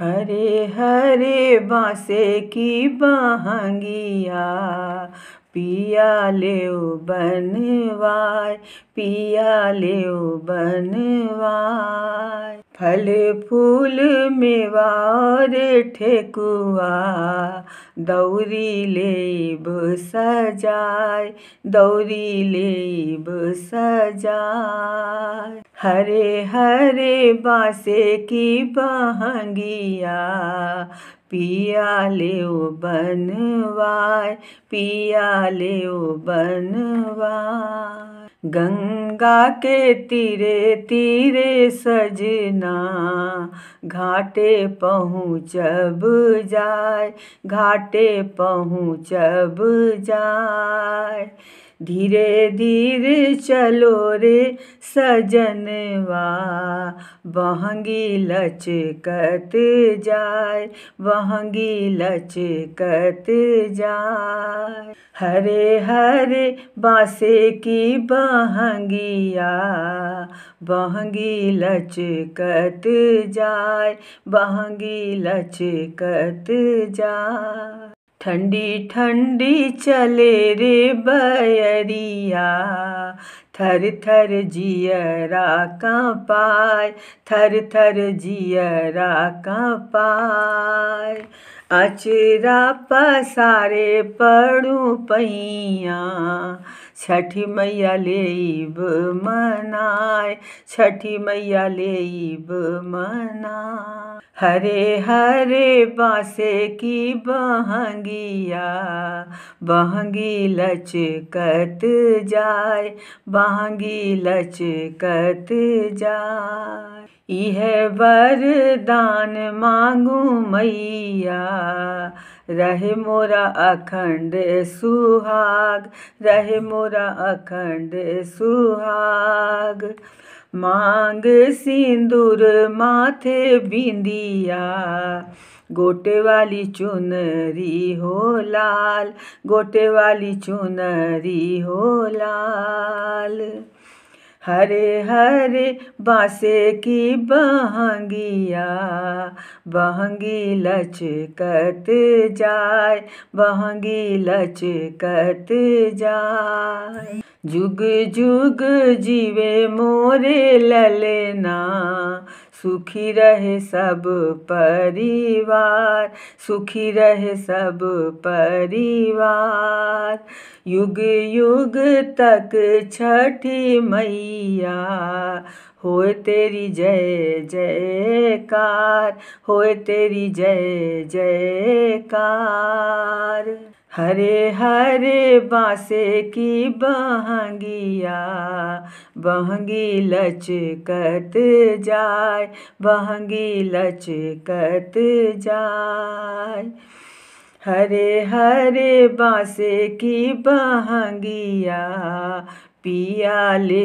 हरे हरे बाँसे की बहंगिया पिया ले बनवाय पिया ले बनवाय फल फूल मेवा और ठेकुआ दौरी लेब सजाय दौरी लेब सजाय हरे हरे बासे की बहंगिया पिया ले बनवाय पिया ले बनवाय गंगा के तीरे तीरे सजना घाटे पहुँचब जाए घाटे पहुँचब जाए धीरे धीरे चलो रे सजनवा वहंगी लचकत जाए वहंगी लचकत जाए हरे हरे बासे की बहंगिया बहंगी लचकत जाए बहंगी लचकत जाए ठंडी ठंडी चले रे बयरिया थर थर जियरा पाए थर थर जियरा कांपाए अचरा पसारे पड़ू पैया छठी मैया लेब मनाए छठी मैया लेब मना हरे हरे बासे की बहंगिया बहंगी लचकत जाए बहंगी लचकत जाए यह वरदान मांगू मैया रहे मोरा अखंड सुहाग रहे मोरा अखंड सुहाग मांग सिंदूर माथे बिंदिया गोटे वाली चुनरी हो लाल गोटे वाली चुनरी हो लाल हरे हरे बाँसे की बहंगिया बहंगी लचकत जाए बहंगी लचकत जाए जुग जुग जीवे मोरे ललना सुखी रहे सब परिवार सुखी रहे सब परिवार युग युग तक छठी मैया हो तेरी जय जयकार हो तेरी जय जयकार हरे हरे बांसे की बहंगिया बहंगी लचकत जाय बहंगी लचकत जाय हरे हरे बांसे की बहंगिया पिया ले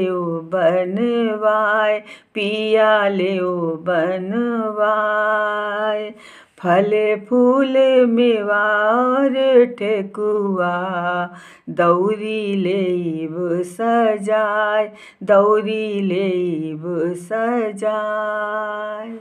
बनवाए पिया ले बनवाए बनवाय फल फूल मेवार ठेकुआ दौरी लेब सजाय दौरी लेब सजाय